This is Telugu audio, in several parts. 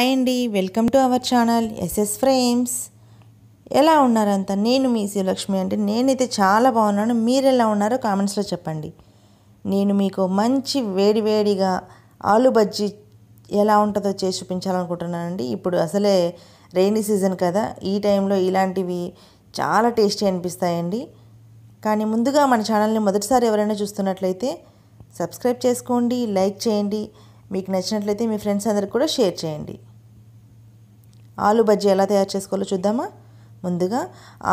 హాయ్ అండి welcome to our channel SS frames ఎలా ఉన్నారంత నేను మీ శివలక్ష్మి అంటే నేనైతే చాలా బాగున్నాను మీరు ఎలా ఉన్నారో కామెంట్స్లో చెప్పండి నేను మీకు మంచి వేడివేడిగా ఆలు బజ్జీ ఎలా ఉంటుందో చేసి చూపించాలనుకుంటున్నానండి ఇప్పుడు అసలే రెయినీ సీజన్ కదా ఈ టైంలో ఇలాంటివి చాలా టేస్టీ అనిపిస్తాయండి కానీ ముందుగా మన ఛానల్ని మొదటిసారి ఎవరైనా చూస్తున్నట్లయితే సబ్స్క్రైబ్ చేసుకోండి లైక్ చేయండి మీకు నచ్చినట్లయితే మీ ఫ్రెండ్స్ అందరికి కూడా షేర్ చేయండి ఆలు బజ్జీ ఎలా తయారు చేసుకోవాలో చూద్దామా ముందుగా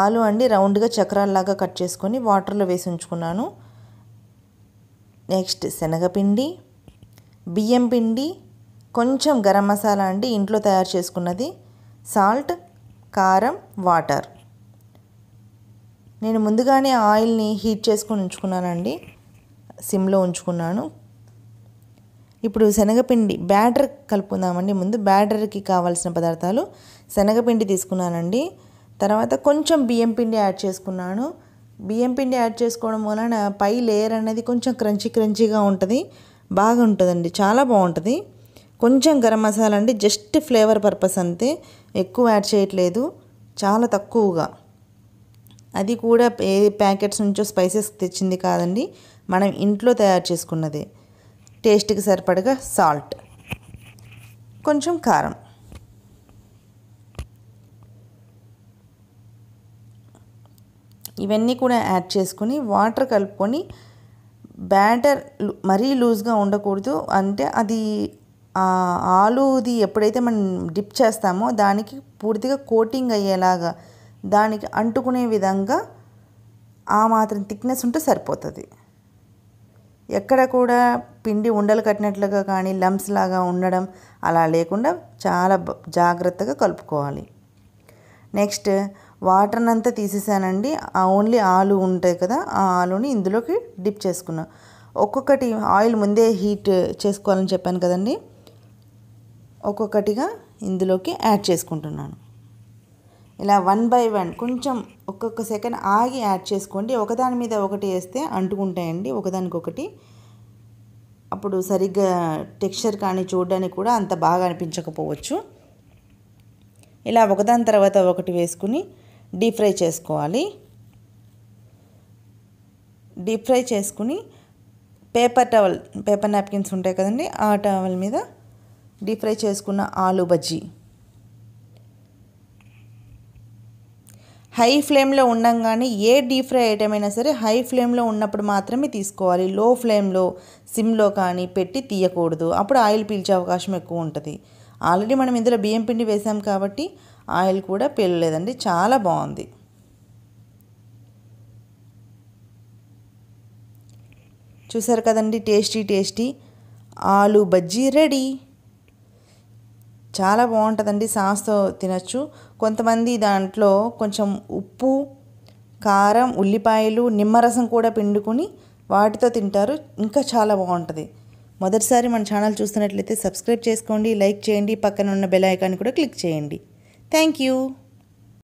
ఆలు అండి రౌండ్గా చక్రాల్లాగా కట్ చేసుకొని వాటర్లో వేసి ఉంచుకున్నాను నెక్స్ట్ శనగపిండి బియ్యం పిండి కొంచెం గరం మసాలా అండి ఇంట్లో తయారు చేసుకున్నది సాల్ట్ కారం వాటర్ నేను ముందుగానే ఆయిల్ని హీట్ చేసుకొని ఉంచుకున్నానండి సిమ్లో ఉంచుకున్నాను ఇప్పుడు శనగపిండి బ్యాటర్ కలుపుకుందామండి ముందు బ్యాటర్కి కావాల్సిన పదార్థాలు శనగపిండి తీసుకున్నానండి తర్వాత కొంచెం బియ్యం పిండి యాడ్ చేసుకున్నాను బియ్యం పిండి యాడ్ చేసుకోవడం వలన పై లేయర్ అనేది కొంచెం క్రంచీ క్రంచీగా ఉంటుంది బాగుంటుందండి చాలా బాగుంటుంది కొంచెం గరం మసాలా అండి జస్ట్ ఫ్లేవర్ పర్పస్ అంతే ఎక్కువ యాడ్ చేయట్లేదు చాలా తక్కువగా అది కూడా ఏ ప్యాకెట్స్ నుంచో స్పైసెస్ తెచ్చింది కాదండి మనం ఇంట్లో తయారు చేసుకున్నదే టేస్ట్కి సరిపడగా సాల్ట్ కొంచెం కారం ఇవన్నీ కూడా యాడ్ చేసుకుని వాటర్ కలుపుకొని బ్యాటర్ మరీ లూజ్గా ఉండకూడదు అంటే అది ఆలూది ఎప్పుడైతే మనం డిప్ చేస్తామో దానికి పూర్తిగా కోటింగ్ అయ్యేలాగా దానికి అంటుకునే విధంగా ఆ మాత్రం థిక్నెస్ ఉంటే సరిపోతుంది ఎక్కడ కూడా పిండి ఉండలు కట్టినట్లుగా కానీ లంప్స్ లాగా ఉండడం అలా లేకుండా చాలా జాగ్రత్తగా కలుపుకోవాలి నెక్స్ట్ వాటర్ని అంతా తీసేసానండి ఓన్లీ ఆలు ఉంటాయి కదా ఆ ఆలుని ఇందులోకి డిప్ చేసుకున్నాం ఒక్కొక్కటి ఆయిల్ ముందే హీట్ చేసుకోవాలని చెప్పాను కదండి ఒక్కొక్కటిగా ఇందులోకి యాడ్ చేసుకుంటున్నాను ఇలా వన్ బై వన్ కొంచెం ఒక్కొక్క సెకండ్ ఆగి యాడ్ చేసుకోండి ఒకదాని మీద ఒకటి వేస్తే అంటుకుంటాయండి ఒకదానికొకటి అప్పుడు సరిగ్గా టెక్స్చర్ కానీ చూడడానికి కూడా అంత బాగా అనిపించకపోవచ్చు ఇలా ఒకదాని తర్వాత ఒకటి వేసుకుని డీప్ ఫ్రై చేసుకోవాలి డీప్ ఫ్రై చేసుకుని పేపర్ టవల్ పేపర్ నాప్కిన్స్ ఉంటాయి కదండి ఆ టవల్ మీద డీప్ ఫ్రై చేసుకున్న ఆలు బజ్జీ హై ఫ్లేమ్లో ఉండంగానే ఏ డీప్ ఫ్రై ఐటమ్ అయినా సరే హై ఫ్లేమ్లో ఉన్నప్పుడు మాత్రమే తీసుకోవాలి లో ఫ్లేమ్లో సిమ్లో కానీ పెట్టి తీయకూడదు అప్పుడు ఆయిల్ పీల్చే అవకాశం ఎక్కువ ఉంటుంది ఆల్రెడీ మనం ఇందులో బియ్యం పిండి వేసాం కాబట్టి ఆయిల్ కూడా పీలలేదండి చాలా బాగుంది చూసారు కదండి టేస్టీ టేస్టీ ఆలు బజ్జీ రెడీ చాలా బాగుంటుందండి సాస్తో తినచ్చు కొంతమంది దాంట్లో కొంచెం ఉప్పు కారం ఉల్లిపాయలు నిమ్మరసం కూడా పిండుకొని వాటితో తింటారు ఇంకా చాలా బాగుంటుంది మొదటిసారి మన ఛానల్ చూస్తున్నట్లయితే సబ్స్క్రైబ్ చేసుకోండి లైక్ చేయండి పక్కన ఉన్న బెల్ ఐకాన్ కూడా క్లిక్ చేయండి థ్యాంక్ యూ